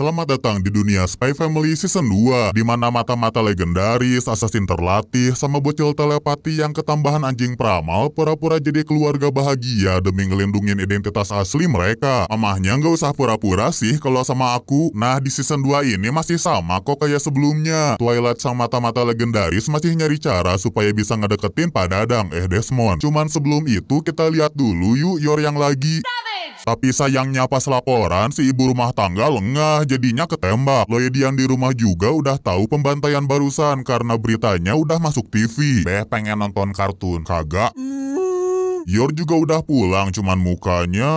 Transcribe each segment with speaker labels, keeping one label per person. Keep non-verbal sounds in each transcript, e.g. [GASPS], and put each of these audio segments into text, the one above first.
Speaker 1: Selamat datang di dunia Spy Family Season 2, di mana mata-mata legendaris, assassin terlatih, sama bocil telepati yang ketambahan anjing pramal, pura-pura jadi keluarga bahagia demi ngelindungin identitas asli mereka. Mamahnya nggak usah pura-pura sih kalau sama aku. Nah, di Season 2 ini masih sama kok kayak sebelumnya. Twilight sama mata-mata legendaris masih nyari cara supaya bisa ngedeketin Dadang, eh Desmond. Cuman sebelum itu kita lihat dulu yuk Yor yang lagi. Seven. Tapi sayangnya pas laporan, si ibu rumah tangga lengah jadinya ketembak. Lady yang di rumah juga udah tahu pembantaian barusan karena beritanya udah masuk TV. Beh pengen nonton kartun, kagak? Mm. Yor juga udah pulang, cuman mukanya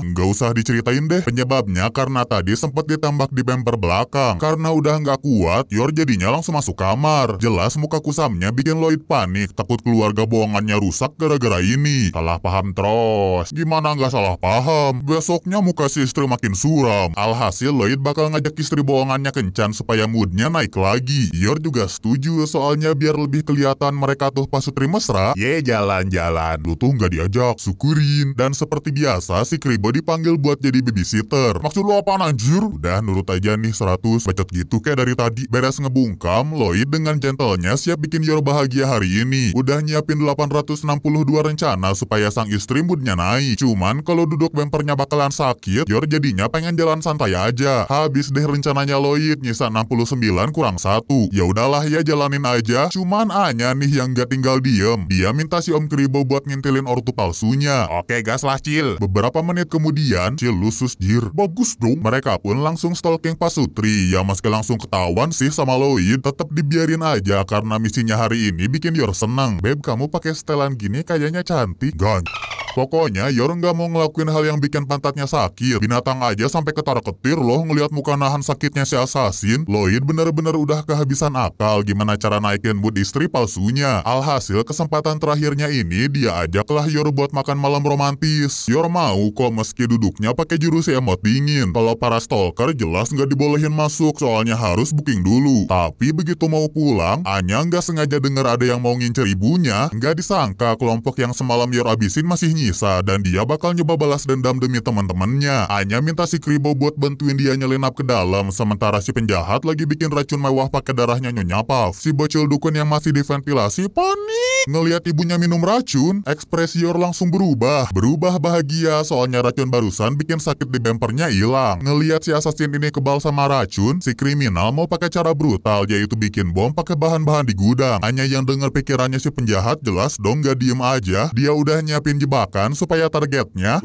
Speaker 1: nggak usah diceritain deh. Penyebabnya karena tadi sempat ditembak di bemper belakang. Karena udah nggak kuat, Yor jadinya langsung masuk kamar. Jelas muka kusamnya bikin Lloyd panik, takut keluarga bohongannya rusak gara-gara ini. Salah paham terus. Gimana nggak salah paham? Besoknya muka si istri makin suram. Alhasil Lloyd bakal ngajak istri bohongannya kencan supaya moodnya naik lagi. Yor juga setuju soalnya biar lebih kelihatan mereka tuh pas sutri mesra. Ye jalan-jalan, lu tuh nggak diajak, syukurin. Dan seperti biasa, si Kribo dipanggil buat jadi babysitter. Maksud lo apa anjir? Udah nurut aja nih 100, bacot gitu kayak dari tadi. Beres ngebungkam, Lloyd dengan gentlenya siap bikin Yor bahagia hari ini. Udah nyiapin 862 rencana supaya sang istri moodnya naik. Cuman kalau duduk bempernya bakalan sakit, Yor jadinya pengen jalan santai aja. Habis deh rencananya Lloyd, nyisa 69 kurang satu Ya udahlah ya jalanin aja, cuman Anya nih yang gak tinggal diem. Dia minta si Om Kribo buat ngintilin or kartu palsunya. Oke gaslah Cil. Beberapa menit kemudian, Cil lusus jir. Bagus dong. Mereka pun langsung stalking Pak Sutri. Ya meski langsung ketahuan sih sama Lloyd, tetap dibiarin aja karena misinya hari ini bikin Yor senang. Beb, kamu pakai setelan gini kayaknya cantik. Gan. Pokoknya Yor nggak mau ngelakuin hal yang bikin pantatnya sakit. Binatang aja sampai ketar-ketir loh ngelihat muka nahan sakitnya si assassin. Lloyd bener-bener udah kehabisan akal gimana cara naikin mood istri palsunya. Alhasil kesempatan terakhirnya ini dia ajaklah Yor buat makan malam romantis. Yor mau kok meski duduknya pakai jurus emot dingin. Kalau para stalker jelas nggak dibolehin masuk soalnya harus booking dulu. Tapi begitu mau pulang, Anya nggak sengaja denger ada yang mau ngincer ibunya. Nggak disangka kelompok yang semalam Yor abisin masih nyisa dan dia bakal nyoba balas dendam demi teman-temannya. Anya minta si Kribo buat bantuin dia nyelinap ke dalam, sementara si penjahat lagi bikin racun mewah pakai darahnya Nyonya Puff. Si bocil dukun yang masih diventilasi panik. Ngeliat ibunya minum racun, ekspresi Yor langsung berubah. Berubah bahagia soalnya racun barusan bikin sakit di bempernya hilang. Ngeliat si asasin ini kebal sama racun, si kriminal mau pakai cara brutal yaitu bikin bom pakai bahan-bahan di gudang. Anya yang dengar pikirannya si penjahat jelas dong gak diem aja, dia udah nyiapin jebak supaya targetnya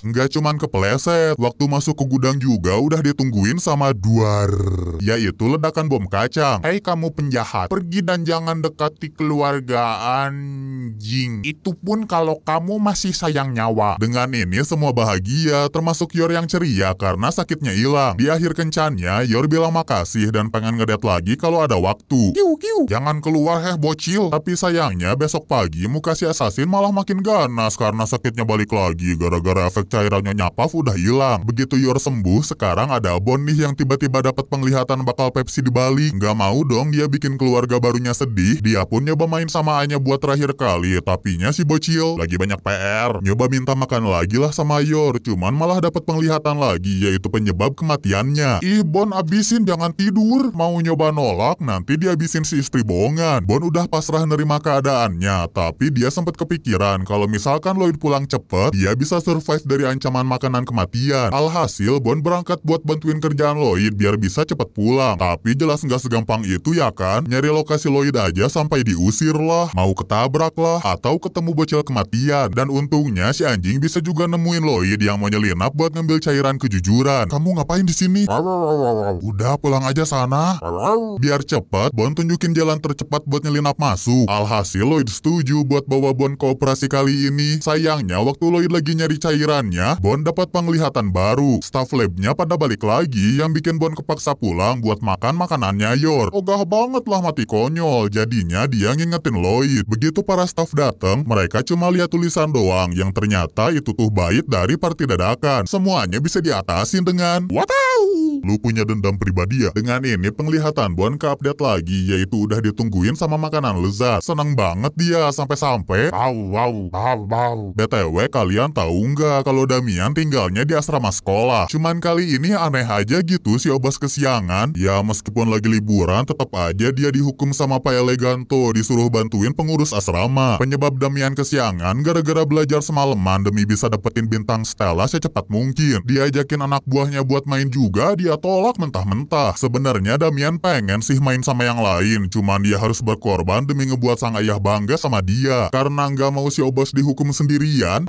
Speaker 1: Nggak cuman kepleset, waktu masuk ke gudang juga udah ditungguin sama duar. Yaitu ledakan bom kacang. Hei kamu penjahat, pergi dan jangan dekati keluarga anjing. Itu pun kalau kamu masih sayang nyawa. Dengan ini semua bahagia, termasuk Yor yang ceria karena sakitnya hilang. Di akhir kencannya, Yor bilang makasih dan pengen ngedet lagi kalau ada waktu. Kiu, kiu. Jangan keluar heh bocil. Tapi sayangnya besok pagi muka si asasin malah makin ganas karena sakitnya balik lagi gara-gara efek cairannya nyapaf udah hilang. Begitu Yor sembuh, sekarang ada Bon nih yang tiba-tiba dapat penglihatan bakal Pepsi di Bali. Nggak mau dong dia bikin keluarga barunya sedih, dia pun nyoba main sama Anya buat terakhir kali, Tapi si bocil lagi banyak PR. Nyoba minta makan lagi lah sama Yor, cuman malah dapat penglihatan lagi, yaitu penyebab kematiannya. Ih, Bon abisin jangan tidur. Mau nyoba nolak, nanti dia abisin si istri bohongan. Bon udah pasrah nerima keadaannya, tapi dia sempat kepikiran kalau misalkan Lloyd pulang cepet, dia bisa survive dari dari ancaman makanan kematian. Alhasil, Bon berangkat buat bantuin kerjaan Lloyd biar bisa cepat pulang. Tapi jelas nggak segampang itu ya kan? Nyari lokasi Lloyd aja sampai diusir lah, mau ketabrak lah, atau ketemu bocil kematian. Dan untungnya si anjing bisa juga nemuin Lloyd yang mau nyelinap buat ngambil cairan kejujuran. Kamu ngapain di sini? Udah pulang aja sana. Biar cepat, Bon tunjukin jalan tercepat buat nyelinap masuk. Alhasil Lloyd setuju buat bawa Bon ke operasi kali ini. Sayangnya waktu Lloyd lagi nyari cairan Sayangnya, Bon dapat penglihatan baru. Staff labnya pada balik lagi yang bikin Bon kepaksa pulang buat makan makanannya Yor. Ogah banget lah mati konyol, jadinya dia ngingetin Lloyd. Begitu para staff datang, mereka cuma lihat tulisan doang yang ternyata itu tuh bait dari partai dadakan. Semuanya bisa diatasin dengan Wadaw! Lu punya dendam pribadi ya? Dengan ini penglihatan Buan update lagi, yaitu udah ditungguin sama makanan lezat. Seneng banget dia sampai-sampai. Wow, wow, wow, wow. BTW kalian tahu nggak kalau Damian tinggalnya di asrama sekolah? Cuman kali ini aneh aja gitu si obas kesiangan. Ya meskipun lagi liburan, tetap aja dia dihukum sama Pak Eleganto disuruh bantuin pengurus asrama. Penyebab Damian kesiangan gara-gara belajar semalaman demi bisa dapetin bintang Stella secepat mungkin. Diajakin anak buahnya buat main juga, dia dia tolak mentah-mentah. Sebenarnya Damian pengen sih main sama yang lain, cuman dia harus berkorban demi ngebuat sang ayah bangga sama dia. Karena nggak mau si obas dihukum sendirian,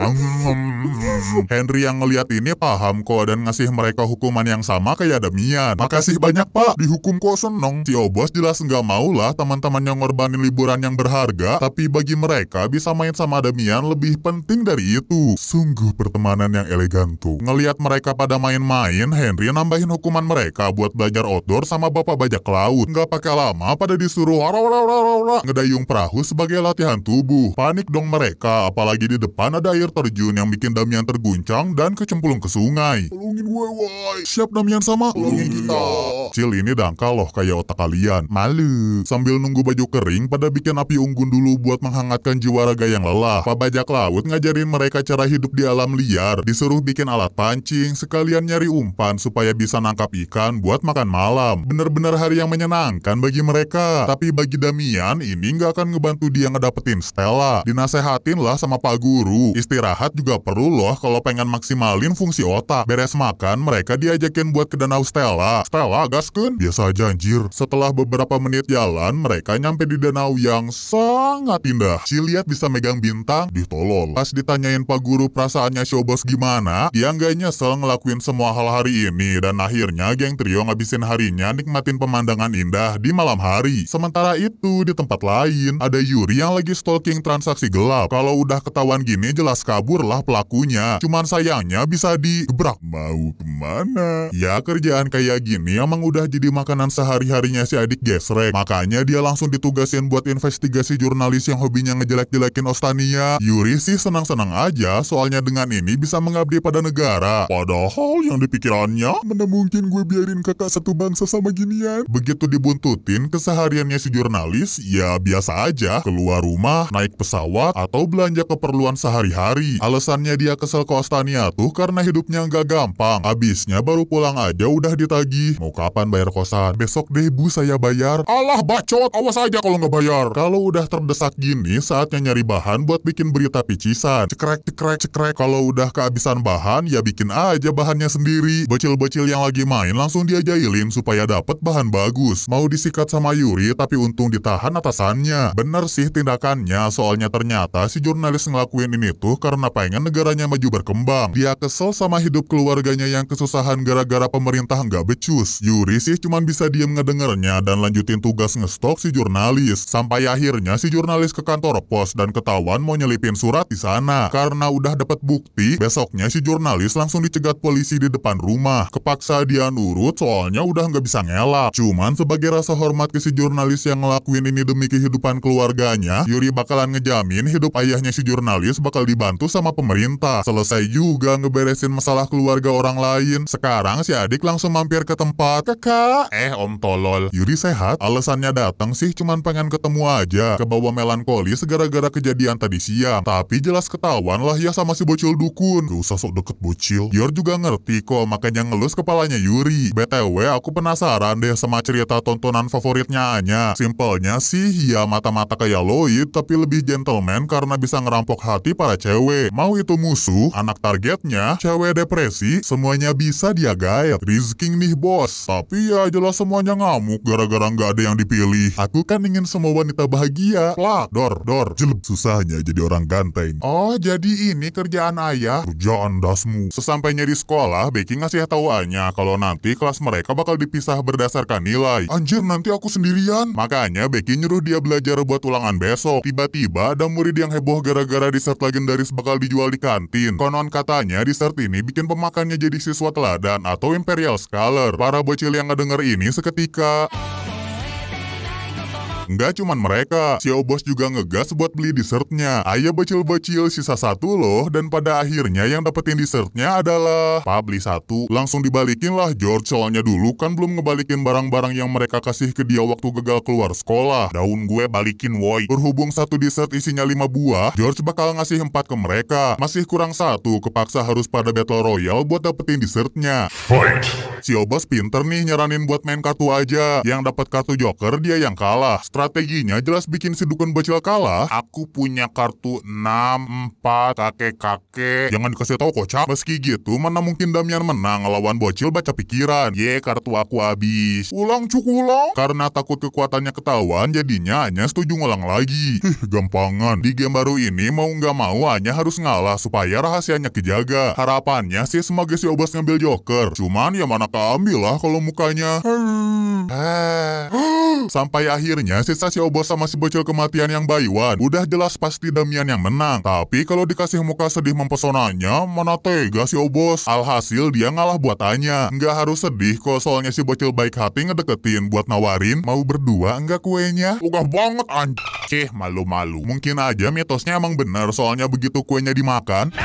Speaker 1: Henry yang ngeliat ini paham kok dan ngasih mereka hukuman yang sama kayak Damian. Makasih banyak pak, dihukum kok seneng. Si obas jelas nggak mau lah teman-teman yang ngorbanin liburan yang berharga, tapi bagi mereka bisa main sama Damian lebih penting dari itu. Sungguh pertemanan yang elegan tuh. Ngeliat mereka pada main-main, Henry nambahin hukum hukuman mereka buat belajar outdoor sama bapak bajak laut. Nggak pakai lama pada disuruh ngedayung perahu sebagai latihan tubuh. Panik dong mereka, apalagi di depan ada air terjun yang bikin Damian terguncang dan kecemplung ke sungai. Tolongin gue, woy. Siap Damian sama? Tolongin iya. kita. Cil ini dangkal loh kayak otak kalian. Malu. Sambil nunggu baju kering, pada bikin api unggun dulu buat menghangatkan jiwa raga yang lelah. Pak bajak laut ngajarin mereka cara hidup di alam liar. Disuruh bikin alat pancing, sekalian nyari umpan supaya bisa nangkap menangkap ikan buat makan malam. Bener-bener hari yang menyenangkan bagi mereka. Tapi bagi Damian, ini nggak akan ngebantu dia ngedapetin Stella. Dinasehatin lah sama Pak Guru. Istirahat juga perlu loh kalau pengen maksimalin fungsi otak. Beres makan, mereka diajakin buat ke Danau Stella. Stella, kun? Biasa aja anjir. Setelah beberapa menit jalan, mereka nyampe di danau yang sangat indah. Ciliat bisa megang bintang, ditolol. Pas ditanyain Pak Guru perasaannya showbos gimana, dia nggak nyesel ngelakuin semua hal hari ini dan akhirnya Akhirnya geng trio ngabisin harinya nikmatin pemandangan indah di malam hari. Sementara itu, di tempat lain, ada Yuri yang lagi stalking transaksi gelap. Kalau udah ketahuan gini, jelas kabur lah pelakunya. Cuman sayangnya bisa digebrak. Mau kemana? Ya, kerjaan kayak gini emang udah jadi makanan sehari-harinya si adik gesrek. Makanya dia langsung ditugasin buat investigasi jurnalis yang hobinya ngejelek-jelekin Ostania. Yuri sih senang-senang aja, soalnya dengan ini bisa mengabdi pada negara. Padahal yang dipikirannya menemui mungkin gue biarin kakak satu bangsa sama ginian. Begitu dibuntutin, kesehariannya si jurnalis ya biasa aja. Keluar rumah, naik pesawat, atau belanja keperluan sehari-hari. Alasannya dia kesel ke Ostania tuh karena hidupnya nggak gampang. Abisnya baru pulang aja udah ditagih. Mau kapan bayar kosan? Besok deh bu saya bayar. Allah bacot, awas aja kalau nggak bayar. Kalau udah terdesak gini, saatnya nyari bahan buat bikin berita picisan. Cekrek, cekrek, cekrek. Kalau udah kehabisan bahan, ya bikin aja bahannya sendiri. Bocil-bocil yang lagi main langsung dia jailin supaya dapat bahan bagus. Mau disikat sama Yuri tapi untung ditahan atasannya. Bener sih tindakannya, soalnya ternyata si jurnalis ngelakuin ini tuh karena pengen negaranya maju berkembang. Dia kesel sama hidup keluarganya yang kesusahan gara-gara pemerintah nggak becus. Yuri sih cuman bisa diem ngedengernya dan lanjutin tugas ngestok si jurnalis. Sampai akhirnya si jurnalis ke kantor pos dan ketahuan mau nyelipin surat di sana. Karena udah dapat bukti, besoknya si jurnalis langsung dicegat polisi di depan rumah. Kepaksa dia nurut soalnya udah nggak bisa ngelak. Cuman sebagai rasa hormat ke si jurnalis yang ngelakuin ini demi kehidupan keluarganya, Yuri bakalan ngejamin hidup ayahnya si jurnalis bakal dibantu sama pemerintah. Selesai juga ngeberesin masalah keluarga orang lain. Sekarang si adik langsung mampir ke tempat. Kakak, eh om tolol. Yuri sehat? Alasannya datang sih cuman pengen ketemu aja. Kebawa melankolis gara-gara kejadian tadi siang. Tapi jelas ketahuan lah ya sama si bocil dukun. Gak usah sok deket bocil. Yor juga ngerti kok makanya ngelus kepalanya Yuri. BTW aku penasaran deh sama cerita tontonan favoritnya Anya. Simpelnya sih ya mata-mata kayak Lloyd tapi lebih gentleman karena bisa ngerampok hati para cewek. Mau itu musuh, anak targetnya, cewek depresi, semuanya bisa dia gaet. Rizking nih bos. Tapi ya jelas semuanya ngamuk gara-gara nggak ada yang dipilih. Aku kan ingin semua wanita bahagia. Lah, dor, dor. Jelup susahnya jadi orang ganteng. Oh jadi ini kerjaan ayah. Kerjaan dasmu. Sesampainya di sekolah, Becky ngasih tahu Anya kalau kalau nanti kelas mereka bakal dipisah berdasarkan nilai. Anjir, nanti aku sendirian. Makanya Becky nyuruh dia belajar buat ulangan besok. Tiba-tiba ada murid yang heboh gara-gara dessert legendaris bakal dijual di kantin. Konon katanya dessert ini bikin pemakannya jadi siswa teladan atau imperial scholar. Para bocil yang ngedenger ini seketika... Nggak cuman mereka, si obos juga ngegas buat beli dessertnya. Ayo bocil-bocil sisa satu loh, dan pada akhirnya yang dapetin dessertnya adalah... Pa, beli satu. Langsung dibalikin lah George, soalnya dulu kan belum ngebalikin barang-barang yang mereka kasih ke dia waktu gagal keluar sekolah. Daun gue balikin woi. Berhubung satu dessert isinya lima buah, George bakal ngasih empat ke mereka. Masih kurang satu, kepaksa harus pada Battle Royale buat dapetin dessertnya. Fight! Si obos pinter nih nyaranin buat main kartu aja. Yang dapat kartu joker dia yang kalah. Strike Strateginya jelas bikin si Dukun Bocil kalah. Aku punya kartu 6, 4, kakek-kakek. Jangan dikasih tahu kocak. Meski gitu, mana mungkin Damian menang lawan Bocil baca pikiran. Ye, kartu aku habis. Ulang ulang. Karena takut kekuatannya ketahuan, jadinya hanya setuju ngulang lagi. [LAUGHS] Hih, gampangan. Di game baru ini mau nggak mau hanya harus ngalah supaya rahasianya kejaga. Harapannya sih semoga si Obas ngambil Joker. Cuman ya mana keambil lah kalau mukanya. Hmm. [GASPS] Sampai akhirnya si tersisa si obos sama si bocil kematian yang bayuan, udah jelas pasti Damian yang menang. Tapi kalau dikasih muka sedih mempesonanya, mana tega si Obos. Alhasil dia ngalah buat tanya Nggak harus sedih kok soalnya si bocil baik hati ngedeketin buat nawarin, mau berdua nggak kuenya? Ugah banget anjir, malu-malu. Mungkin aja mitosnya emang bener soalnya begitu kuenya dimakan.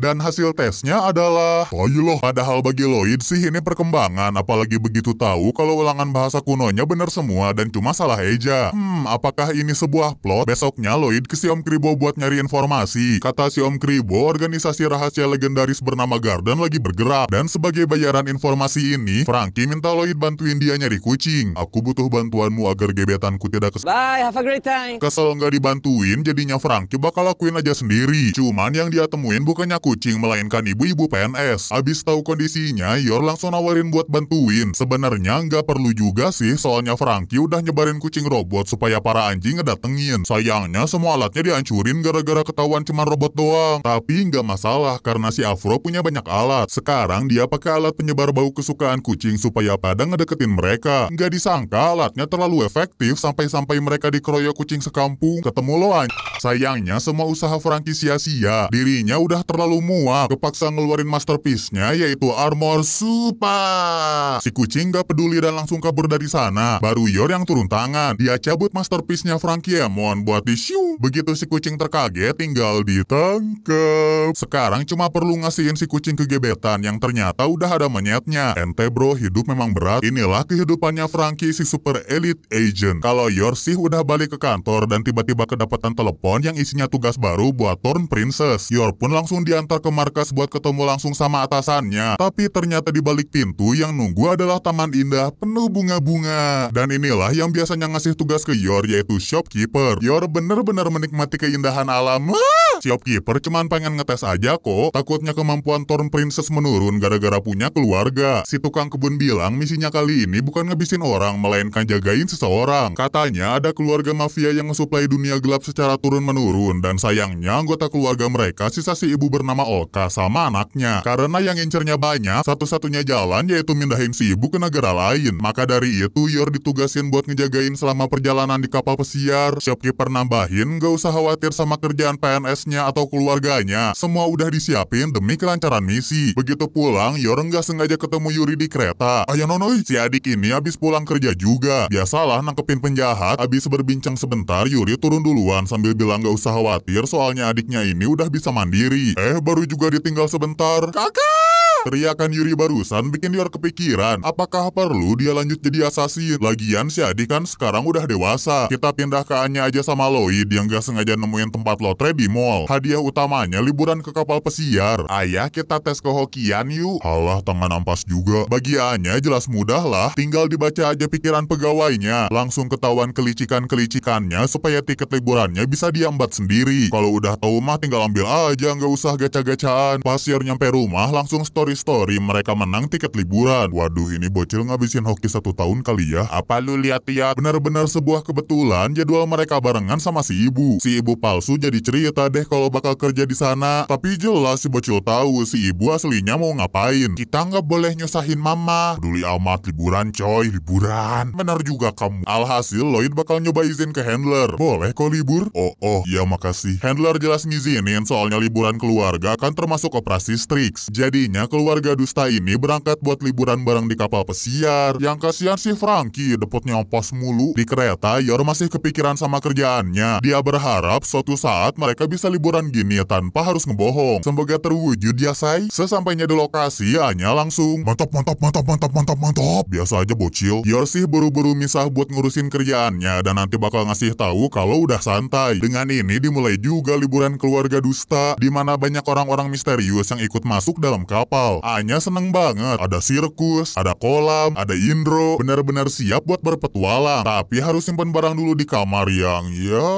Speaker 1: Dan hasil tesnya adalah, oh loh, padahal bagi Lloyd sih ini perkembangan, apalagi begitu tahu kalau ulangan bahasa kunonya benar semua dan cuma salah eja. Hmm, apakah ini sebuah plot? Besoknya Lloyd ke si Om Kribo buat nyari informasi. Kata si Om Kribo, organisasi rahasia legendaris bernama Garden lagi bergerak. Dan sebagai bayaran informasi ini, Frankie minta Lloyd bantuin dia nyari kucing. Aku butuh bantuanmu agar gebetanku tidak kesel. Bye, have a great time. Kesel nggak dibantuin, jadinya Frankie bakal lakuin aja sendiri. Cuman yang dia temuin bukannya kucing kucing melainkan ibu-ibu PNS. Abis tahu kondisinya, Yor langsung nawarin buat bantuin. Sebenarnya nggak perlu juga sih, soalnya Franky udah nyebarin kucing robot supaya para anjing ngedatengin. Sayangnya semua alatnya dihancurin gara-gara ketahuan cuma robot doang. Tapi nggak masalah karena si Afro punya banyak alat. Sekarang dia pakai alat penyebar bau kesukaan kucing supaya pada ngedeketin mereka. Nggak disangka alatnya terlalu efektif sampai-sampai mereka dikeroyok kucing sekampung. Ketemu loan. Sayangnya semua usaha Franky sia-sia. Dirinya udah terlalu semua kepaksa ngeluarin masterpiece-nya yaitu Armor Super. Si kucing gak peduli dan langsung kabur dari sana. Baru Yor yang turun tangan. Dia cabut masterpiece-nya Frankie mohon buat disiu. Begitu si kucing terkaget tinggal ditangkap. Sekarang cuma perlu ngasihin si kucing ke gebetan yang ternyata udah ada menyetnya. Ente bro hidup memang berat. Inilah kehidupannya Frankie si super elite agent. Kalau Yor sih udah balik ke kantor dan tiba-tiba kedapatan telepon yang isinya tugas baru buat Thorn Princess. Yor pun langsung diantar antar ke markas buat ketemu langsung sama atasannya. Tapi ternyata di balik pintu yang nunggu adalah taman indah penuh bunga-bunga. Dan inilah yang biasanya ngasih tugas ke Yor yaitu shopkeeper. Yor bener-bener menikmati keindahan alam. Shopkeeper cuman pengen ngetes aja kok. Takutnya kemampuan Torn Princess menurun gara-gara punya keluarga. Si tukang kebun bilang misinya kali ini bukan ngebisin orang, melainkan jagain seseorang. Katanya ada keluarga mafia yang ngesuplai dunia gelap secara turun-menurun. Dan sayangnya anggota keluarga mereka sisa si ibu bernama sama Oka sama anaknya. Karena yang incernya banyak, satu-satunya jalan yaitu mindahin si ibu ke negara lain. Maka dari itu, Yor ditugasin buat ngejagain selama perjalanan di kapal pesiar. Shopkeeper nambahin, gak usah khawatir sama kerjaan PNS-nya atau keluarganya. Semua udah disiapin demi kelancaran misi. Begitu pulang, Yor nggak sengaja ketemu Yuri di kereta. Ayah Nonoy, si adik ini habis pulang kerja juga. Biasalah nangkepin penjahat, habis berbincang sebentar, Yuri turun duluan sambil bilang gak usah khawatir soalnya adiknya ini udah bisa mandiri. Eh, baru juga ditinggal sebentar. Kakak! Teriakan Yuri barusan bikin Dior kepikiran, apakah perlu dia lanjut jadi assassin? Lagian si Adi kan sekarang udah dewasa. Kita pindah ke Anya aja sama Lloyd yang gak sengaja nemuin tempat lotre di mall. Hadiah utamanya liburan ke kapal pesiar. Ayah kita tes ke Hokian yuk. Halah tangan ampas juga. Bagi Anya jelas mudah lah, tinggal dibaca aja pikiran pegawainya. Langsung ketahuan kelicikan-kelicikannya supaya tiket liburannya bisa diambat sendiri. Kalau udah tahu mah tinggal ambil aja, nggak usah gaca-gacaan. Pasir nyampe rumah langsung story story-story mereka menang tiket liburan. Waduh, ini bocil ngabisin hoki satu tahun kali ya. Apa lu lihat ya? Benar-benar sebuah kebetulan jadwal mereka barengan sama si ibu. Si ibu palsu jadi cerita deh kalau bakal kerja di sana. Tapi jelas si bocil tahu si ibu aslinya mau ngapain. Kita nggak boleh nyusahin mama. Peduli amat liburan coy, liburan. Benar juga kamu. Alhasil Lloyd bakal nyoba izin ke handler. Boleh kok libur? Oh, oh, ya makasih. Handler jelas ngizinin soalnya liburan keluarga kan termasuk operasi Strix. Jadinya kalau keluarga dusta ini berangkat buat liburan bareng di kapal pesiar. Yang kasihan si Frankie, depotnya ongkos mulu. Di kereta, Yor masih kepikiran sama kerjaannya. Dia berharap suatu saat mereka bisa liburan gini tanpa harus ngebohong. Semoga terwujud ya, say. Sesampainya di lokasi, Anya langsung, mantap, mantap, mantap, mantap, mantap, mantap. Biasa aja bocil. Yor sih buru-buru misah buat ngurusin kerjaannya dan nanti bakal ngasih tahu kalau udah santai. Dengan ini dimulai juga liburan keluarga dusta, di mana banyak orang-orang misterius yang ikut masuk dalam kapal. Wow, Anya seneng banget. Ada sirkus, ada kolam, ada indro. Benar-benar siap buat berpetualang. Tapi harus simpan barang dulu di kamar yang ya...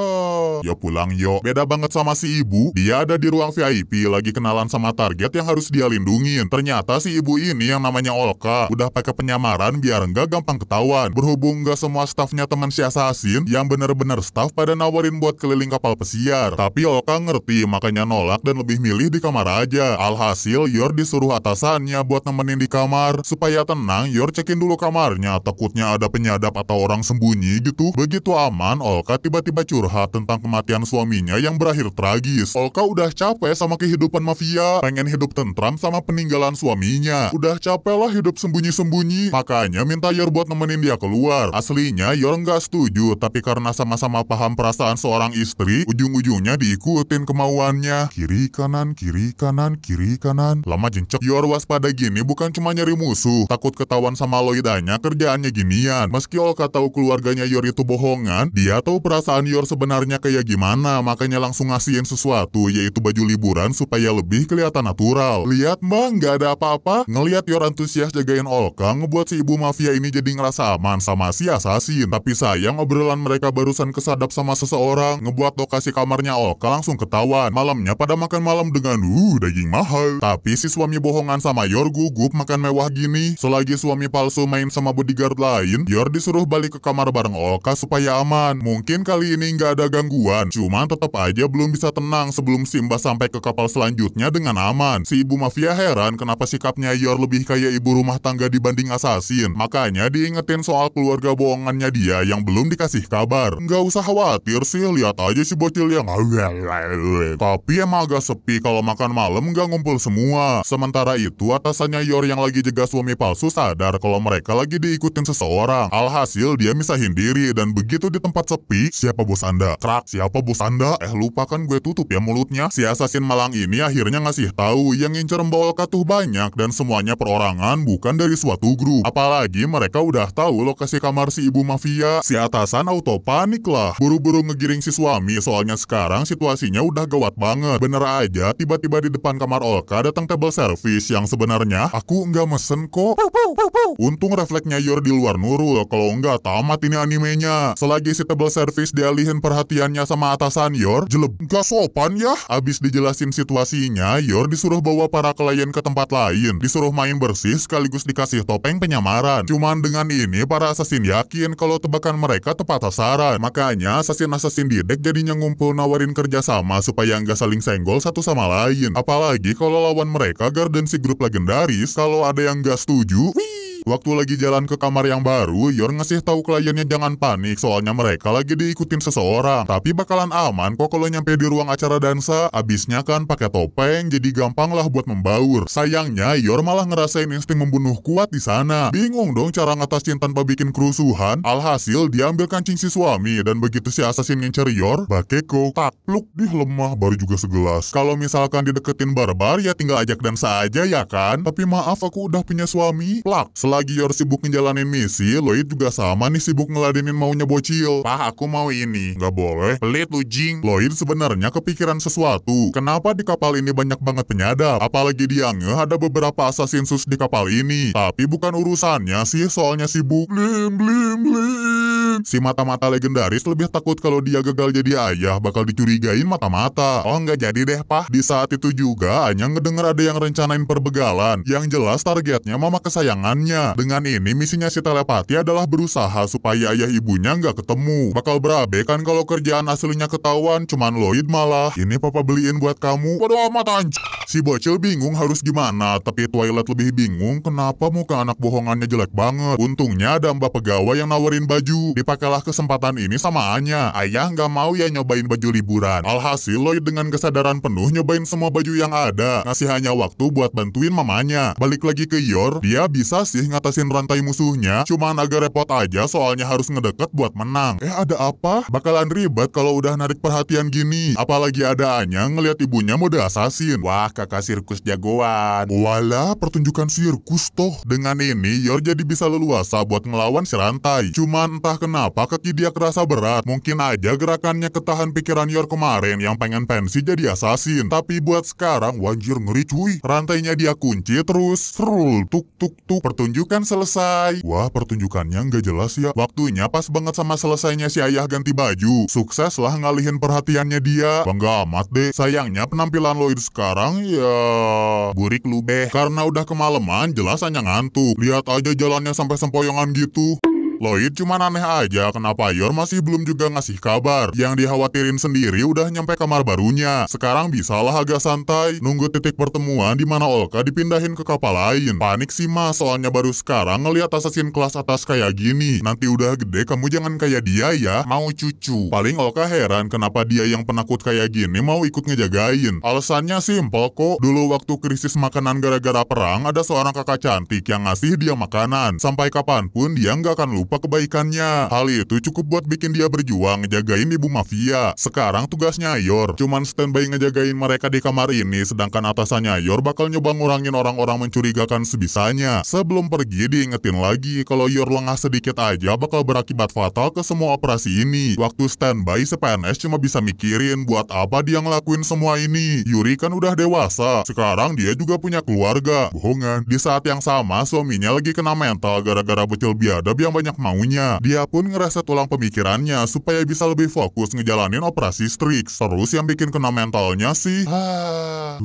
Speaker 1: Ya pulang yo. Beda banget sama si ibu. Dia ada di ruang VIP lagi kenalan sama target yang harus dia lindungin. Ternyata si ibu ini yang namanya Olka. Udah pakai penyamaran biar nggak gampang ketahuan. Berhubung nggak semua stafnya teman si asasin, yang benar-benar staf pada nawarin buat keliling kapal pesiar. Tapi Olka ngerti makanya nolak dan lebih milih di kamar aja. Alhasil Yor disuruh atasannya buat nemenin di kamar. Supaya tenang, Yor cekin dulu kamarnya, takutnya ada penyadap atau orang sembunyi gitu. Begitu aman, Olka tiba-tiba curhat tentang kematian suaminya yang berakhir tragis. Olka udah capek sama kehidupan mafia, pengen hidup tentram sama peninggalan suaminya. Udah capek lah hidup sembunyi-sembunyi, makanya minta Yor buat nemenin dia keluar. Aslinya Yor nggak setuju, tapi karena sama-sama paham perasaan seorang istri, ujung-ujungnya diikutin kemauannya. Kiri kanan, kiri kanan, kiri kanan. Lama jencek Yor Warrior waspada gini bukan cuma nyari musuh, takut ketahuan sama Loidanya kerjaannya ginian. Meski Olka tahu keluarganya Yor itu bohongan, dia tahu perasaan Yor sebenarnya kayak gimana, makanya langsung ngasihin sesuatu, yaitu baju liburan supaya lebih kelihatan natural. Lihat mbak, nggak ada apa-apa. Ngelihat Yor antusias jagain Olka, ngebuat si ibu mafia ini jadi ngerasa aman sama si asasin. Tapi sayang obrolan mereka barusan kesadap sama seseorang, ngebuat lokasi kamarnya Olka langsung ketahuan. Malamnya pada makan malam dengan uh daging mahal. Tapi si suami bohong sama Yor gugup makan mewah gini. Selagi suami palsu main sama bodyguard lain, Yor disuruh balik ke kamar bareng Olka supaya aman. Mungkin kali ini nggak ada gangguan, cuman tetap aja belum bisa tenang sebelum Simba sampai ke kapal selanjutnya dengan aman. Si ibu mafia heran kenapa sikapnya Yor lebih kayak ibu rumah tangga dibanding asasin. Makanya diingetin soal keluarga bohongannya dia yang belum dikasih kabar. Nggak usah khawatir sih, lihat aja si bocil yang... [LAUGHS] Tapi emang agak sepi kalau makan malam nggak ngumpul semua. Sementara Sementara itu atasannya Yor yang lagi jaga suami palsu sadar kalau mereka lagi diikutin seseorang. Alhasil dia misahin diri dan begitu di tempat sepi, siapa bos anda? Krak, siapa bos anda? Eh lupa kan gue tutup ya mulutnya. Si asasin malang ini akhirnya ngasih tahu yang ngincer mbol katuh banyak dan semuanya perorangan bukan dari suatu grup. Apalagi mereka udah tahu lokasi kamar si ibu mafia. Si atasan auto panik lah. Buru-buru ngegiring si suami soalnya sekarang situasinya udah gawat banget. Bener aja tiba-tiba di depan kamar Olka datang table service Wis yang sebenarnya aku nggak mesen kok. Untung refleksnya Yor di luar Nurul, kalau nggak tamat ini animenya. Selagi si table service dialihin perhatiannya sama atasan Yor, jelek nggak sopan ya. Abis dijelasin situasinya, Yor disuruh bawa para klien ke tempat lain, disuruh main bersih sekaligus dikasih topeng penyamaran. Cuman dengan ini para asasin yakin kalau tebakan mereka tepat sasaran. Makanya asasin-asasin didek jadinya ngumpul nawarin kerjasama supaya nggak saling senggol satu sama lain. Apalagi kalau lawan mereka Garden si grup legendaris, kalau ada yang gak setuju, wih, Waktu lagi jalan ke kamar yang baru, Yor ngasih tahu kliennya jangan panik soalnya mereka lagi diikutin seseorang. Tapi bakalan aman kok kalau nyampe di ruang acara dansa, abisnya kan pakai topeng jadi gampang lah buat membaur. Sayangnya Yor malah ngerasain insting membunuh kuat di sana. Bingung dong cara ngatasin tanpa bikin kerusuhan. Alhasil dia ambil kancing si suami dan begitu si asasin ngincer Yor, Bakeko takluk di lemah baru juga segelas. Kalau misalkan dideketin barbar ya tinggal ajak dansa aja ya kan. Tapi maaf aku udah punya suami. Plak. Sel lagi Yor sibuk ngejalanin misi, Lloyd juga sama nih sibuk ngeladenin maunya bocil. Pak, aku mau ini. Gak boleh. Pelit lu, Jing. Lloyd sebenarnya kepikiran sesuatu. Kenapa di kapal ini banyak banget penyadap? Apalagi dia ngeh ada beberapa assassin sus di kapal ini. Tapi bukan urusannya sih, soalnya sibuk. Blim, blim, blim. Si mata-mata legendaris lebih takut kalau dia gagal jadi ayah bakal dicurigain mata-mata. Oh nggak jadi deh, Pak. Di saat itu juga Anya ngedenger ada yang rencanain perbegalan. Yang jelas targetnya mama kesayangannya. Dengan ini misinya si telepati adalah berusaha supaya ayah ibunya nggak ketemu. Bakal berabe kan kalau kerjaan aslinya ketahuan, cuman Lloyd malah. Ini papa beliin buat kamu. Waduh mata anjir. Si bocil bingung harus gimana, tapi Twilight lebih bingung kenapa muka anak bohongannya jelek banget. Untungnya ada mbak pegawai yang nawarin baju. Dipakailah kesempatan ini sama Anya. Ayah nggak mau ya nyobain baju liburan. Alhasil Lloyd dengan kesadaran penuh nyobain semua baju yang ada. Ngasih hanya waktu buat bantuin mamanya. Balik lagi ke Yor, dia bisa sih ngatasin rantai musuhnya. Cuman agak repot aja soalnya harus ngedeket buat menang. Eh ada apa? Bakalan ribet kalau udah narik perhatian gini. Apalagi ada Anya ngeliat ibunya mode asasin. Wah, kakak sirkus jagoan. Wala, pertunjukan sirkus toh. Dengan ini, Yor jadi bisa leluasa buat ngelawan si rantai. Cuma entah kenapa kaki dia kerasa berat. Mungkin aja gerakannya ketahan pikiran Yor kemarin yang pengen pensi jadi asasin. Tapi buat sekarang, wanjir ngeri cuy. Rantainya dia kunci terus. Serul, tuk tuk tuk. Pertunjukan selesai. Wah, pertunjukannya nggak jelas ya. Waktunya pas banget sama selesainya si ayah ganti baju. Sukses lah ngalihin perhatiannya dia. Bangga amat deh. Sayangnya penampilan Lloyd sekarang Iya, burik lu beh. Karena udah kemalaman, jelas hanya ngantuk. Lihat aja jalannya sampai sempoyongan gitu. Lloyd cuma aneh aja kenapa Yor masih belum juga ngasih kabar. Yang dikhawatirin sendiri udah nyampe kamar barunya. Sekarang bisa lah agak santai, nunggu titik pertemuan di mana Olka dipindahin ke kapal lain. Panik sih mas, soalnya baru sekarang ngeliat assassin kelas atas kayak gini. Nanti udah gede kamu jangan kayak dia ya, mau cucu. Paling Olka heran kenapa dia yang penakut kayak gini mau ikut ngejagain. Alasannya simpel kok, dulu waktu krisis makanan gara-gara perang ada seorang kakak cantik yang ngasih dia makanan. Sampai kapanpun dia nggak akan lupa lupa kebaikannya. Hal itu cukup buat bikin dia berjuang ngejagain ibu mafia. Sekarang tugasnya Yor, cuman standby ngejagain mereka di kamar ini sedangkan atasannya Yor bakal nyoba ngurangin orang-orang mencurigakan sebisanya. Sebelum pergi diingetin lagi kalau Yor lengah sedikit aja bakal berakibat fatal ke semua operasi ini. Waktu standby PNS cuma bisa mikirin buat apa dia ngelakuin semua ini. Yuri kan udah dewasa, sekarang dia juga punya keluarga. Bohongan, di saat yang sama suaminya lagi kena mental gara-gara bocil biadab yang banyak sebanyak maunya. Dia pun ngerasa tulang pemikirannya supaya bisa lebih fokus ngejalanin operasi Strix. Terus yang bikin kena mentalnya sih... Ah.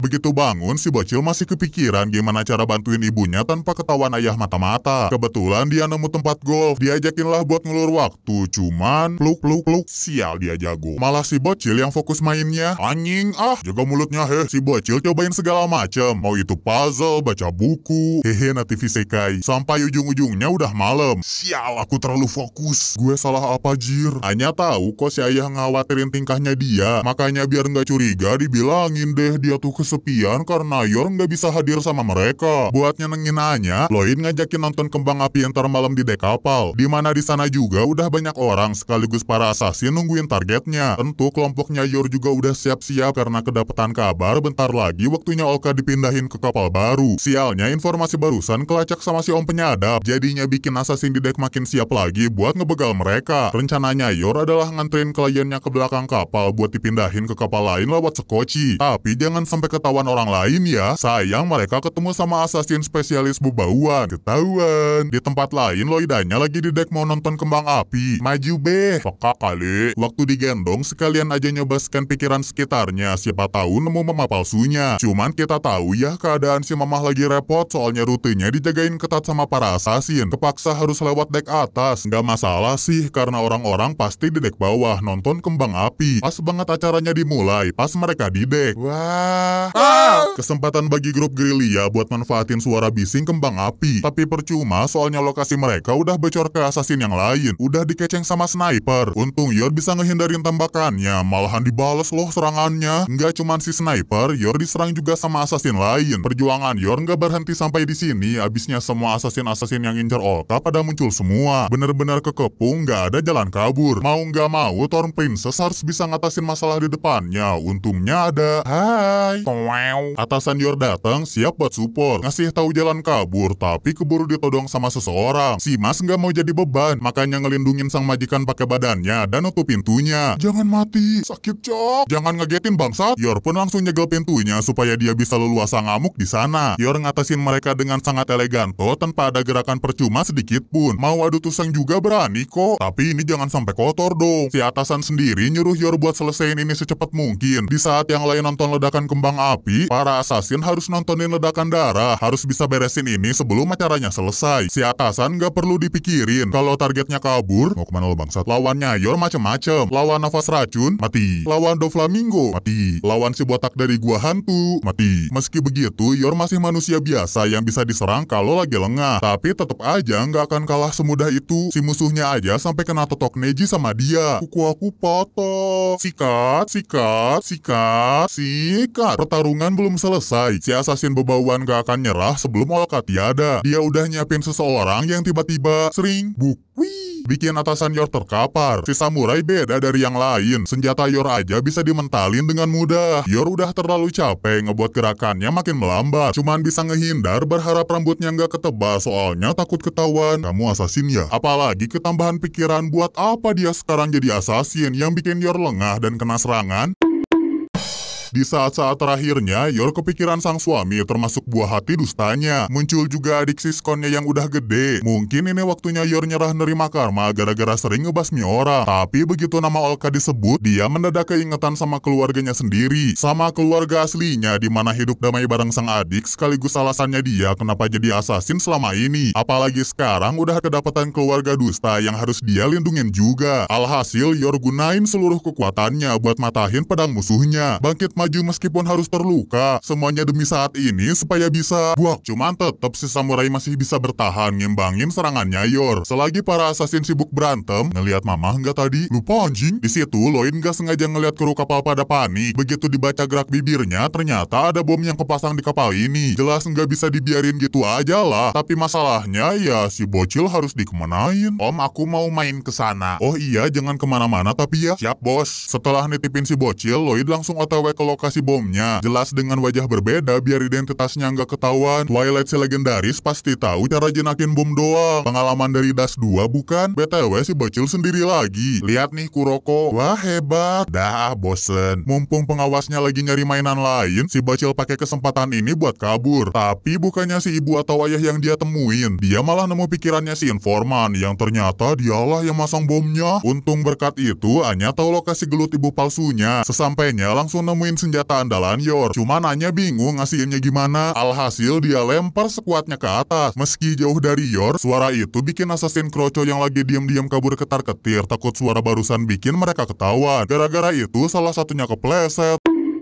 Speaker 1: Begitu bangun, si bocil masih kepikiran gimana cara bantuin ibunya tanpa ketahuan ayah mata-mata. Kebetulan dia nemu tempat golf, lah buat ngelur waktu. Cuman, pluk pluk pluk, sial dia jago. Malah si bocil yang fokus mainnya, anjing ah, jaga mulutnya heh. Si bocil cobain segala macem, mau itu puzzle, baca buku, hehe nativisekai Sampai ujung-ujungnya udah malam. Sial, aku terlalu fokus. Gue salah apa, Jir? Hanya tahu kok si ayah ngawatirin tingkahnya dia. Makanya biar nggak curiga, dibilangin deh dia tuh kesepian karena Yor nggak bisa hadir sama mereka. Buat nyenengin Anya, Lloyd ngajakin nonton kembang api yang malam di dek kapal. Dimana di sana juga udah banyak orang sekaligus para asasin nungguin targetnya. Tentu kelompoknya Yor juga udah siap-siap karena kedapetan kabar bentar lagi waktunya Olka dipindahin ke kapal baru. Sialnya informasi barusan kelacak sama si om penyadap, jadinya bikin bikin assassin di deck makin siap lagi buat ngebegal mereka. Rencananya Yor adalah nganterin kliennya ke belakang kapal buat dipindahin ke kapal lain lewat sekoci. Tapi jangan sampai ketahuan orang lain ya. Sayang mereka ketemu sama assassin spesialis bubauan. Ketahuan. Di tempat lain Loidanya lagi di deck mau nonton kembang api. Maju be. Peka kali. Waktu digendong sekalian aja nyoba scan pikiran sekitarnya. Siapa tahu nemu mama palsunya. Cuman kita tahu ya keadaan si mamah lagi repot soalnya rutenya dijagain ketat sama para assassin. Kepak terpaksa harus lewat dek atas. Nggak masalah sih, karena orang-orang pasti di dek bawah nonton kembang api. Pas banget acaranya dimulai, pas mereka di dek. Wah. Ah. Kesempatan bagi grup gerilya buat manfaatin suara bising kembang api. Tapi percuma, soalnya lokasi mereka udah bocor ke asasin yang lain. Udah dikeceng sama sniper. Untung Yor bisa ngehindarin tembakannya, malahan dibales loh serangannya. Nggak cuma si sniper, Yor diserang juga sama asasin lain. Perjuangan Yor nggak berhenti sampai di sini, abisnya semua asasin-asasin yang incer Olka kota pada muncul semua. benar-benar kekepung, gak ada jalan kabur. Mau gak mau, Thorn Princess harus bisa ngatasin masalah di depannya. Untungnya ada, hai, wow. Atasan Yor datang, siap buat support. Ngasih tahu jalan kabur, tapi keburu ditodong sama seseorang. Si Mas gak mau jadi beban, makanya ngelindungin sang majikan pakai badannya dan nutup pintunya. Jangan mati, sakit cok. Jangan ngegetin bangsat. Yor pun langsung nyegel pintunya supaya dia bisa leluasa ngamuk di sana. Yor ngatasin mereka dengan sangat elegan, oh, tanpa ada gerakan percuma sedikit sedikit pun. Mau adu tusang juga berani kok. Tapi ini jangan sampai kotor dong. Si atasan sendiri nyuruh Yor buat selesaiin ini secepat mungkin. Di saat yang lain nonton ledakan kembang api, para assassin harus nontonin ledakan darah. Harus bisa beresin ini sebelum acaranya selesai. Si atasan gak perlu dipikirin. Kalau targetnya kabur, mau kemana lo bangsat? Lawannya Yor macem-macem. Lawan nafas racun, mati. Lawan Doflamingo, mati. Lawan si botak dari gua hantu, mati. Meski begitu, Yor masih manusia biasa yang bisa diserang kalau lagi lengah. Tapi tetap aja nggak akan kalah semudah itu. Si musuhnya aja sampai kena totok Neji sama dia. Kuku aku patah. Sikat, sikat, sikat, sikat. Pertarungan belum selesai. Si assassin bebauan gak akan nyerah sebelum Olka tiada. Dia udah nyiapin seseorang yang tiba-tiba sering buk Wih, bikin atasan Yor terkapar. Si samurai beda dari yang lain. Senjata Yor aja bisa dimentalin dengan mudah. Yor udah terlalu capek ngebuat gerakannya makin melambat. Cuman bisa ngehindar berharap rambutnya nggak ketebal soalnya takut ketahuan. Kamu asasin ya? Apalagi ketambahan pikiran buat apa dia sekarang jadi asasin yang bikin Yor lengah dan kena serangan? Di saat-saat terakhirnya, Yor kepikiran sang suami termasuk buah hati dustanya. Muncul juga adik siskonnya yang udah gede. Mungkin ini waktunya Yor nyerah nerima karma gara-gara sering ngebasmi orang. Tapi begitu nama Olka disebut, dia mendadak keingetan sama keluarganya sendiri. Sama keluarga aslinya di mana hidup damai bareng sang adik sekaligus alasannya dia kenapa jadi asasin selama ini. Apalagi sekarang udah kedapatan keluarga dusta yang harus dia lindungin juga. Alhasil, Yor gunain seluruh kekuatannya buat matahin pedang musuhnya. Bangkit maju meskipun harus terluka. Semuanya demi saat ini supaya bisa buak. Cuman tetap si samurai masih bisa bertahan ngimbangin serangannya Yor. Selagi para assassin sibuk berantem, ngelihat mama nggak tadi? Lupa anjing. Di situ Loin nggak sengaja ngelihat kru kapal pada panik. Begitu dibaca gerak bibirnya, ternyata ada bom yang kepasang di kapal ini. Jelas nggak bisa dibiarin gitu aja lah. Tapi masalahnya ya si bocil harus dikemanain. Om aku mau main ke sana. Oh iya jangan kemana-mana tapi ya. Siap bos. Setelah nitipin si bocil, Lloyd langsung otw ke lokasi bomnya. Jelas dengan wajah berbeda biar identitasnya nggak ketahuan. Twilight si legendaris pasti tahu cara jenakin bom doang. Pengalaman dari Das 2 bukan? BTW si bocil sendiri lagi. Lihat nih Kuroko. Wah hebat. Dah ah, bosen. Mumpung pengawasnya lagi nyari mainan lain, si bocil pakai kesempatan ini buat kabur. Tapi bukannya si ibu atau ayah yang dia temuin. Dia malah nemu pikirannya si informan yang ternyata dialah yang masang bomnya. Untung berkat itu hanya tahu lokasi gelut ibu palsunya. Sesampainya langsung nemuin senjata andalan Yor. Cuma nanya bingung ngasihinnya gimana. Alhasil dia lempar sekuatnya ke atas. Meski jauh dari Yor, suara itu bikin Assassin Kroco yang lagi diam-diam kabur ketar-ketir. Takut suara barusan bikin mereka ketahuan. Gara-gara itu salah satunya kepleset.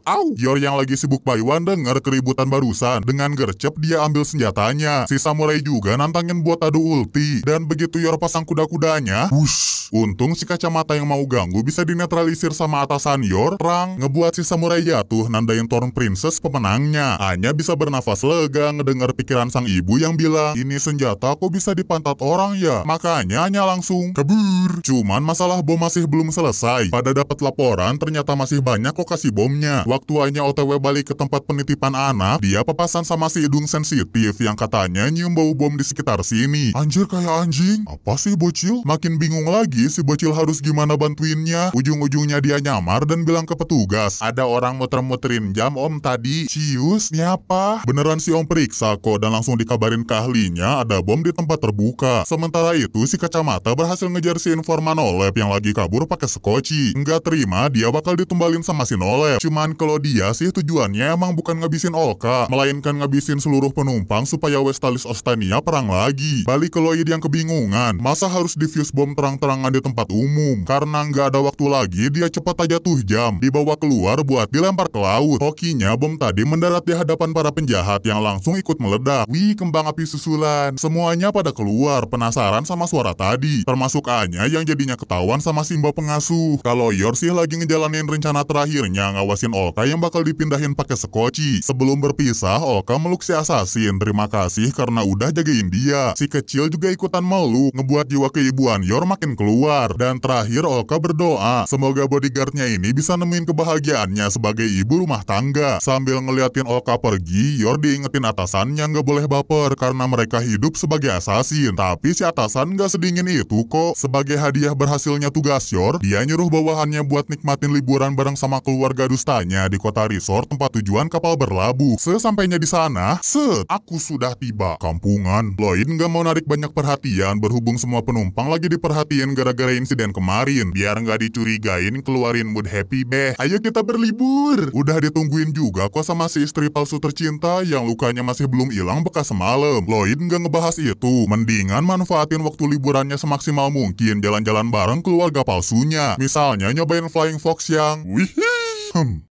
Speaker 1: Au! Yor yang lagi sibuk Paiwan denger keributan barusan. Dengan gercep dia ambil senjatanya. Si samurai juga nantangin buat adu ulti. Dan begitu Yor pasang kuda-kudanya, wush! Untung si kacamata yang mau ganggu bisa dinetralisir sama atasan Yor, Rang ngebuat si samurai jatuh nandain Torn Princess pemenangnya. Hanya bisa bernafas lega ngedengar pikiran sang ibu yang bilang, ini senjata kok bisa dipantat orang ya? Makanya hanya langsung kebur. Cuman masalah bom masih belum selesai. Pada dapat laporan ternyata masih banyak kok kasih bomnya. Waktu waktu otw balik ke tempat penitipan anak, dia papasan sama si hidung sensitif yang katanya nyium bau bom di sekitar sini. Anjir kayak anjing. Apa sih bocil? Makin bingung lagi si bocil harus gimana bantuinnya. Ujung-ujungnya dia nyamar dan bilang ke petugas, ada orang muter-muterin jam om tadi. Cius, nyapa? Beneran si om periksa kok dan langsung dikabarin ke ahlinya ada bom di tempat terbuka. Sementara itu si kacamata berhasil ngejar si informan Nolep yang lagi kabur pakai sekoci. Nggak terima dia bakal ditumbalin sama si Nolep. Cuman kalau kalau dia sih tujuannya emang bukan ngabisin Olka, melainkan ngabisin seluruh penumpang supaya Westalis Ostania perang lagi. Balik ke Lloyd yang kebingungan, masa harus defuse bom terang-terangan di tempat umum? Karena nggak ada waktu lagi, dia cepat aja tuh jam, dibawa keluar buat dilempar ke laut. Hokinya bom tadi mendarat di hadapan para penjahat yang langsung ikut meledak. Wih, kembang api susulan. Semuanya pada keluar, penasaran sama suara tadi, termasuk Anya yang jadinya ketahuan sama Simba pengasuh. Kalau Yor sih lagi ngejalanin rencana terakhirnya ngawasin Olka Olka yang bakal dipindahin pakai sekoci. Sebelum berpisah, Olka meluk si Assassin. Terima kasih karena udah jagain dia. Si kecil juga ikutan malu, ngebuat jiwa keibuan Yor makin keluar. Dan terakhir Olka berdoa, semoga bodyguardnya ini bisa nemuin kebahagiaannya sebagai ibu rumah tangga. Sambil ngeliatin Olka pergi, Yor diingetin atasannya nggak boleh baper karena mereka hidup sebagai asasin. Tapi si atasan nggak sedingin itu kok. Sebagai hadiah berhasilnya tugas Yor, dia nyuruh bawahannya buat nikmatin liburan bareng sama keluarga dustanya tepatnya di kota resort tempat tujuan kapal berlabuh. Sesampainya di sana, set, aku sudah tiba. Kampungan, Lloyd nggak mau narik banyak perhatian berhubung semua penumpang lagi diperhatiin gara-gara insiden kemarin. Biar nggak dicurigain keluarin mood happy beh. Ayo kita berlibur. Udah ditungguin juga kok sama si istri palsu tercinta yang lukanya masih belum hilang bekas semalam. Lloyd nggak ngebahas itu. Mendingan manfaatin waktu liburannya semaksimal mungkin jalan-jalan bareng keluarga palsunya. Misalnya nyobain Flying Fox yang... Hmm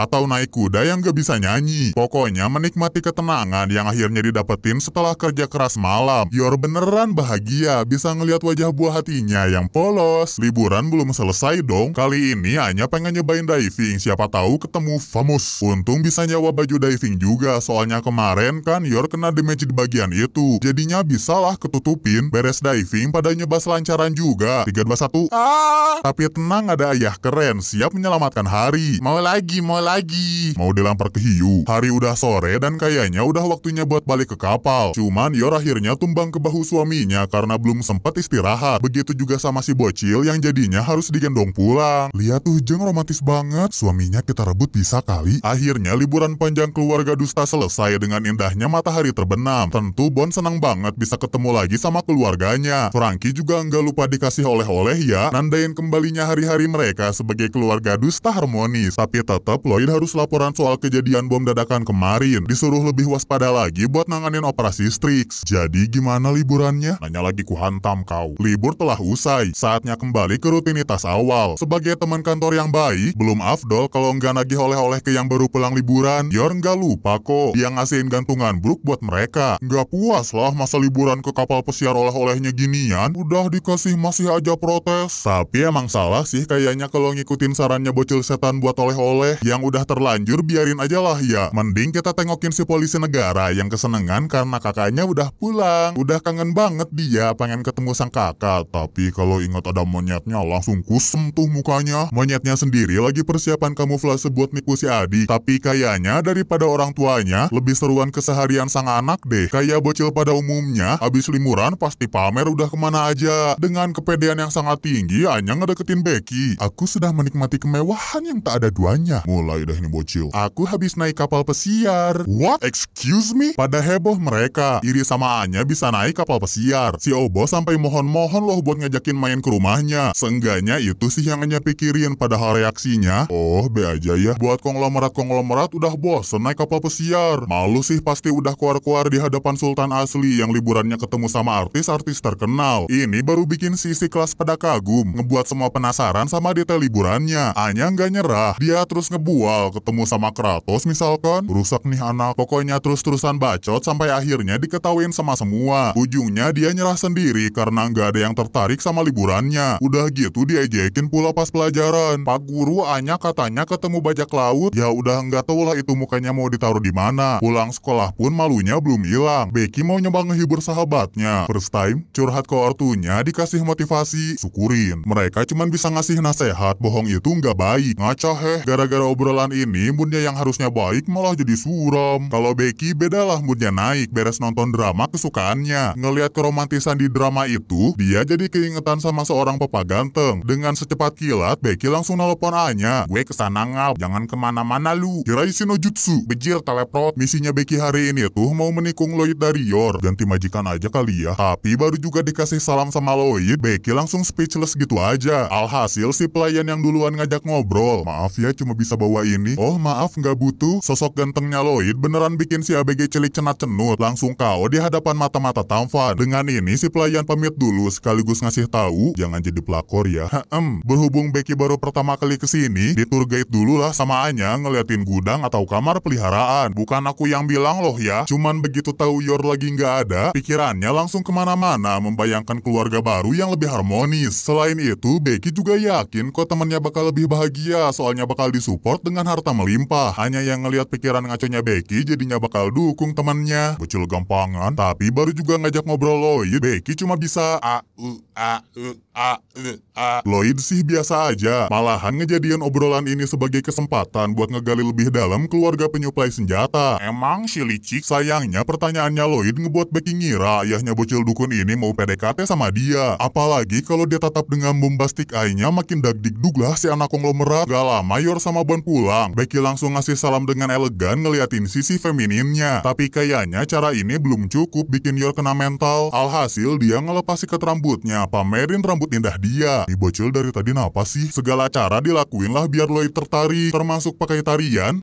Speaker 1: atau naik kuda yang gak bisa nyanyi. Pokoknya menikmati ketenangan yang akhirnya didapetin setelah kerja keras malam. Yor beneran bahagia bisa ngelihat wajah buah hatinya yang polos. Liburan belum selesai dong. Kali ini hanya pengen nyobain diving, siapa tahu ketemu Famus. Untung bisa nyawa baju diving juga, soalnya kemarin kan Yor kena damage di bagian itu. Jadinya bisalah ketutupin. Beres diving pada nyoba selancaran juga. 321. Ah! Tapi tenang ada ayah keren, siap menyelamatkan hari. Mau lagi, mau lagi lagi. Mau dilempar ke hiu. Hari udah sore dan kayaknya udah waktunya buat balik ke kapal. Cuman Yor akhirnya tumbang ke bahu suaminya karena belum sempat istirahat. Begitu juga sama si bocil yang jadinya harus digendong pulang. Lihat jeng romantis banget. Suaminya kita rebut bisa kali. Akhirnya liburan panjang keluarga dusta selesai dengan indahnya matahari terbenam. Tentu Bon senang banget bisa ketemu lagi sama keluarganya. Frankie juga nggak lupa dikasih oleh-oleh ya. Nandain kembalinya hari-hari mereka sebagai keluarga dusta harmonis. Tapi tetap loh Selain harus laporan soal kejadian bom dadakan kemarin, disuruh lebih waspada lagi buat nanganin operasi Strix. Jadi gimana liburannya? Nanya lagi ku hantam kau. Libur telah usai, saatnya kembali ke rutinitas awal. Sebagai teman kantor yang baik, belum afdol kalau nggak nagih oleh-oleh ke yang baru pulang liburan. Yor nggak lupa kok, dia ngasihin gantungan bruk buat mereka. Nggak puas lah masa liburan ke kapal pesiar oleh-olehnya ginian, udah dikasih masih aja protes. Tapi emang salah sih kayaknya kalau ngikutin sarannya bocil setan buat oleh-oleh yang emang udah terlanjur biarin aja lah ya. Mending kita tengokin si polisi negara yang kesenengan karena kakaknya udah pulang. Udah kangen banget dia pengen ketemu sang kakak. Tapi kalau ingat ada monyetnya langsung kusem tuh mukanya. Monyetnya sendiri lagi persiapan kamuflase buat nipu si Adi. Tapi kayaknya daripada orang tuanya lebih seruan keseharian sang anak deh. Kayak bocil pada umumnya abis limuran pasti pamer udah kemana aja. Dengan kepedean yang sangat tinggi Anya ngedeketin Becky. Aku sudah menikmati kemewahan yang tak ada duanya. Mulai mulai dah ini bocil. Aku habis naik kapal pesiar. What? Excuse me? Pada heboh mereka. Iri sama Anya bisa naik kapal pesiar. Si Obo sampai mohon-mohon loh buat ngajakin main ke rumahnya. Seenggaknya itu sih yang Anya pikirin padahal reaksinya. Oh, be aja ya. Buat konglomerat-konglomerat udah bos naik kapal pesiar. Malu sih pasti udah keluar-keluar di hadapan Sultan asli yang liburannya ketemu sama artis-artis terkenal. Ini baru bikin sisi kelas pada kagum. Ngebuat semua penasaran sama detail liburannya. Anya nggak nyerah. Dia terus ngebuat seksual ketemu sama Kratos misalkan. Rusak nih anak. Pokoknya terus-terusan bacot sampai akhirnya diketawain sama semua. Ujungnya dia nyerah sendiri karena nggak ada yang tertarik sama liburannya. Udah gitu dia jekin pula pas pelajaran. Pak Guru Anya katanya ketemu bajak laut. Ya udah nggak tau lah itu mukanya mau ditaruh di mana. Pulang sekolah pun malunya belum hilang. Becky mau nyoba ngehibur sahabatnya. First time, curhat ke ortunya dikasih motivasi. Syukurin. Mereka cuman bisa ngasih nasihat. Bohong itu nggak baik. Ngaca heh. Gara-gara obrol obrolan ini moodnya yang harusnya baik malah jadi suram. Kalau Becky bedalah moodnya naik beres nonton drama kesukaannya. Ngeliat keromantisan di drama itu, dia jadi keingetan sama seorang papa ganteng. Dengan secepat kilat, Becky langsung nelpon Anya. Gue kesana ngal, jangan kemana-mana lu. Kirai jutsu, bejir teleprot. Misinya Becky hari ini tuh mau menikung Lloyd dari Yor. Ganti majikan aja kali ya. Tapi baru juga dikasih salam sama Lloyd, Becky langsung speechless gitu aja. Alhasil si pelayan yang duluan ngajak ngobrol. Maaf ya, cuma bisa bawa ini? Oh maaf nggak butuh, sosok gantengnya Lloyd beneran bikin si ABG celik cenat-cenut langsung kau di hadapan mata-mata Tamfan. Dengan ini si pelayan pamit dulu sekaligus ngasih tahu jangan jadi pelakor ya. Hmm, berhubung Becky baru pertama kali kesini, di tour guide dulu lah sama Anya ngeliatin gudang atau kamar peliharaan. Bukan aku yang bilang loh ya, cuman begitu tahu Yor lagi nggak ada, pikirannya langsung kemana-mana membayangkan keluarga baru yang lebih harmonis. Selain itu, Becky juga yakin kok temennya bakal lebih bahagia soalnya bakal disupport dengan harta melimpah. Hanya yang ngelihat pikiran ngaconya Becky jadinya bakal dukung temannya. Bocil gampangan, tapi baru juga ngajak ngobrol Lloyd. Becky cuma bisa a u a u a u a. Lloyd sih biasa aja, malahan ngejadian obrolan ini sebagai kesempatan buat ngegali lebih dalam keluarga penyuplai senjata. Emang si licik? Sayangnya pertanyaannya Lloyd ngebuat Becky ngira ayahnya bocil dukun ini mau PDKT sama dia. Apalagi kalau dia tetap dengan bombastik ayahnya makin dagdik duglah si anak konglomerat. Gak lama Yor sama Bon pulang pulang, Becky langsung ngasih salam dengan elegan ngeliatin sisi femininnya. Tapi kayaknya cara ini belum cukup bikin Yor kena mental. Alhasil dia ngelepas sikat rambutnya, pamerin rambut indah dia. Dibocil dari tadi napa sih? Segala cara dilakuin lah biar Lloyd tertarik, termasuk pakai tarian.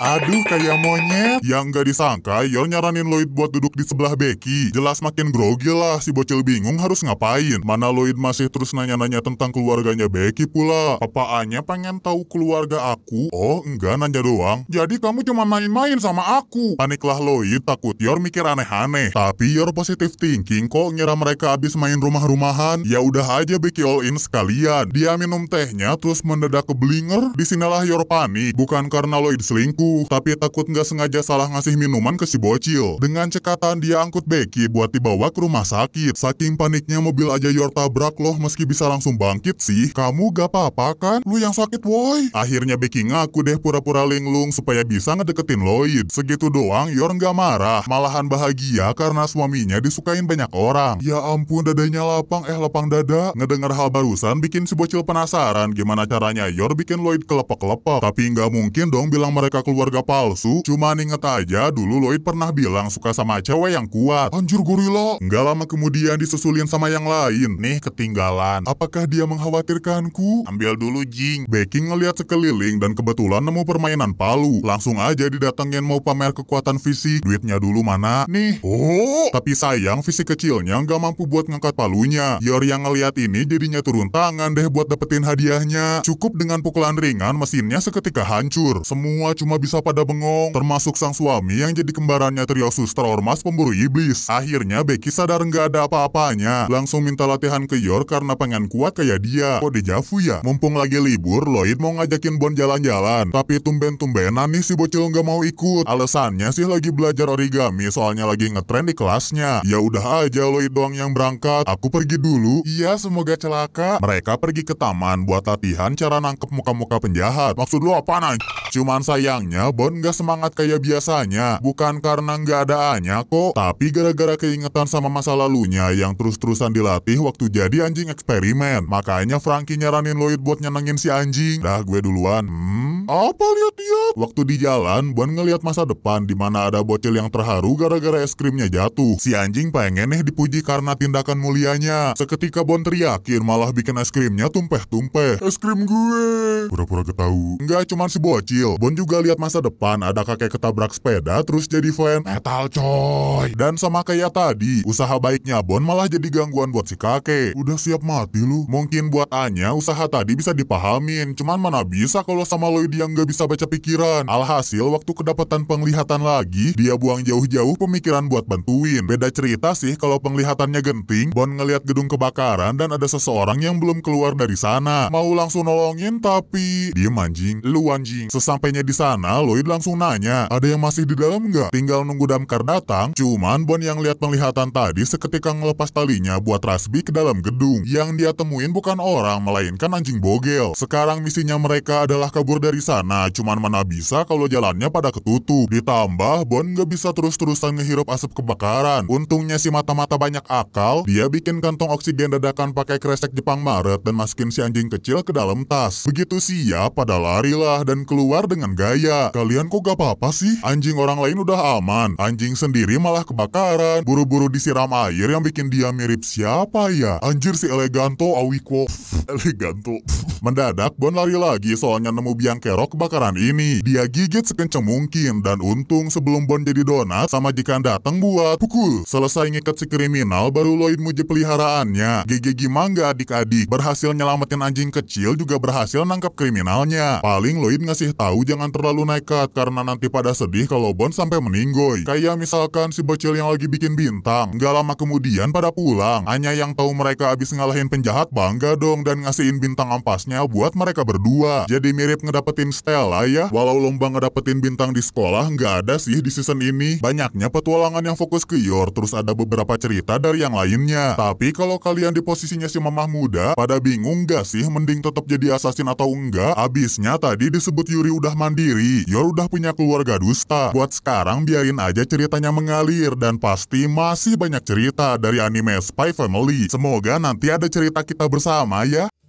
Speaker 1: Aduh kayak monyet. Yang nggak disangka Yel nyaranin Lloyd buat duduk di sebelah Becky. Jelas makin grogi lah si bocil bingung harus ngapain. Mana Lloyd masih terus nanya-nanya tentang keluarganya Becky pula. Papaannya pengen tahu keluarga aku. Oh enggak nanya doang. Jadi kamu cuma main-main sama aku. Paniklah Lloyd takut Yor mikir aneh-aneh. Tapi Yor positive thinking kok ngira mereka abis main rumah-rumahan. Ya udah aja Becky all in sekalian. Dia minum tehnya terus mendadak ke blinger. Disinilah Yor panik. Bukan karena Lloyd selingkuh tapi takut nggak sengaja salah ngasih minuman ke si bocil. Dengan cekatan dia angkut Becky buat dibawa ke rumah sakit. Saking paniknya mobil aja Yor tabrak loh meski bisa langsung bangkit sih. Kamu gak apa-apa kan? Lu yang sakit woi. Akhirnya Becky ngaku deh pura-pura linglung supaya bisa ngedeketin Lloyd. Segitu doang Yor nggak marah. Malahan bahagia karena suaminya disukain banyak orang. Ya ampun dadanya lapang eh lapang dada. Ngedenger hal barusan bikin si bocil penasaran gimana caranya Yor bikin Lloyd kelepek-kelepek. Tapi nggak mungkin dong bilang mereka keluar keluarga palsu, cuma inget aja dulu Lloyd pernah bilang suka sama cewek yang kuat. Anjir gorila. Nggak lama kemudian disusulin sama yang lain. Nih ketinggalan. Apakah dia mengkhawatirkanku? Ambil dulu Jing. Baking ngeliat sekeliling dan kebetulan nemu permainan palu. Langsung aja didatengin mau pamer kekuatan fisik. Duitnya dulu mana? Nih. Oh. Tapi sayang fisik kecilnya nggak mampu buat ngangkat palunya. Yor yang ngeliat ini jadinya turun tangan deh buat dapetin hadiahnya. Cukup dengan pukulan ringan mesinnya seketika hancur. Semua cuma bisa bisa pada bengong, termasuk sang suami yang jadi kembarannya trio suster ormas pemburu iblis. Akhirnya Becky sadar nggak ada apa-apanya, langsung minta latihan ke Yor karena pengen kuat kayak dia. Kok oh, dejavu ya? Mumpung lagi libur, Lloyd mau ngajakin Bon jalan-jalan. Tapi tumben-tumbenan nih si bocil nggak mau ikut. Alasannya sih lagi belajar origami, soalnya lagi ngetrend di kelasnya. Ya udah aja Lloyd doang yang berangkat, aku pergi dulu. Iya, semoga celaka. Mereka pergi ke taman buat latihan cara nangkep muka-muka penjahat. Maksud lu apa, nih Cuman sayang Soalnya Bon gak semangat kayak biasanya. Bukan karena gak ada Anya kok, tapi gara-gara keingetan sama masa lalunya yang terus-terusan dilatih waktu jadi anjing eksperimen. Makanya Frankie nyaranin Lloyd buat nyenengin si anjing. Dah gue duluan. Hmm. Apa lihat dia? Waktu di jalan, Buan ngelihat masa depan di mana ada bocil yang terharu gara-gara es krimnya jatuh. Si anjing pengen nih dipuji karena tindakan mulianya. Seketika Bon teriakin malah bikin es krimnya tumpeh-tumpeh. Es krim gue. Pura-pura ketahu. Enggak cuma si bocil. Bon juga lihat masa depan ada kakek ketabrak sepeda terus jadi fan. Metal coy. Dan sama kayak tadi, usaha baiknya Bon malah jadi gangguan buat si kakek. Udah siap mati lu. Mungkin buat Anya usaha tadi bisa dipahamin. Cuman mana bisa kalau sama Lloyd yang gak bisa baca pikiran. Alhasil, waktu kedapatan penglihatan lagi, dia buang jauh-jauh pemikiran buat bantuin. Beda cerita sih kalau penglihatannya genting, Bon ngelihat gedung kebakaran dan ada seseorang yang belum keluar dari sana. Mau langsung nolongin tapi... dia anjing, lu anjing. Sesampainya di sana, Lloyd langsung nanya, ada yang masih di dalam nggak? Tinggal nunggu damkar datang, cuman Bon yang lihat penglihatan tadi seketika ngelepas talinya buat Rasbi ke dalam gedung. Yang dia temuin bukan orang, melainkan anjing bogel. Sekarang misinya mereka adalah kabur dari sana sana cuman mana bisa kalau jalannya pada ketutup. Ditambah Bon nggak bisa terus-terusan ngehirup asap kebakaran. Untungnya si mata-mata banyak akal, dia bikin kantong oksigen dadakan pakai kresek Jepang Maret dan masukin si anjing kecil ke dalam tas. Begitu siap, pada lah dan keluar dengan gaya. Kalian kok gak apa-apa sih? Anjing orang lain udah aman, anjing sendiri malah kebakaran. Buru-buru disiram air yang bikin dia mirip siapa ya? Anjir si eleganto Awiko. [LAUGHS] eleganto. [LAUGHS] Mendadak Bon lari lagi soalnya nemu biang kerok bakaran ini. Dia gigit sekenceng mungkin dan untung sebelum bon jadi donat sama jikan datang buat pukul. Selesai ngikat si kriminal baru Lloyd muji peliharaannya. Gigi mangga adik-adik berhasil nyelamatin anjing kecil juga berhasil nangkap kriminalnya. Paling Lloyd ngasih tahu jangan terlalu nekat karena nanti pada sedih kalau bon sampai meninggoy. Kayak misalkan si bocil yang lagi bikin bintang. Gak lama kemudian pada pulang. Hanya yang tahu mereka abis ngalahin penjahat bangga dong dan ngasihin bintang ampasnya buat mereka berdua. Jadi mirip ngedapetin ngedapetin Stella ya. Walau lomba ngedapetin bintang di sekolah nggak ada sih di season ini. Banyaknya petualangan yang fokus ke Yor, terus ada beberapa cerita dari yang lainnya. Tapi kalau kalian di posisinya si mamah muda, pada bingung nggak sih mending tetap jadi assassin atau enggak? Abisnya tadi disebut Yuri udah mandiri, Yor udah punya keluarga dusta. Buat sekarang biarin aja ceritanya mengalir dan pasti masih banyak cerita dari anime Spy Family. Semoga nanti ada cerita kita bersama ya.